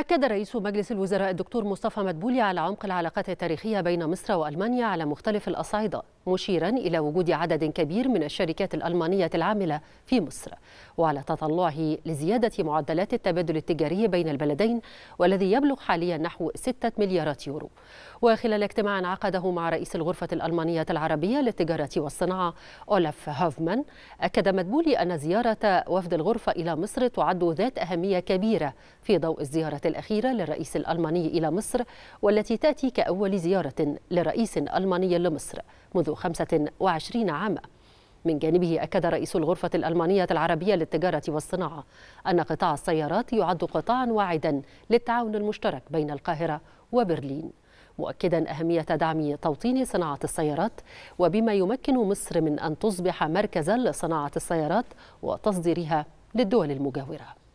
أكد رئيس مجلس الوزراء الدكتور مصطفى مدبولي على عمق العلاقات التاريخية بين مصر وألمانيا على مختلف الأصعدة مشيرا إلى وجود عدد كبير من الشركات الألمانية العاملة في مصر وعلى تطلعه لزيادة معدلات التبادل التجاري بين البلدين والذي يبلغ حاليا نحو 6 مليارات يورو وخلال اجتماع عقده مع رئيس الغرفة الألمانية العربية للتجارة والصناعة أولاف هوفمان أكد مدبولي أن زيارة وفد الغرفة إلى مصر تعد ذات أهمية كبيرة في ضوء الزيارة الأخيرة للرئيس الألماني إلى مصر والتي تأتي كأول زيارة لرئيس ألماني لمصر منذ منذ 25 عاما من جانبه أكد رئيس الغرفة الألمانية العربية للتجارة والصناعة أن قطاع السيارات يعد قطاعا واعدا للتعاون المشترك بين القاهرة وبرلين مؤكدا أهمية دعم توطين صناعة السيارات وبما يمكن مصر من أن تصبح مركزا لصناعة السيارات وتصديرها للدول المجاورة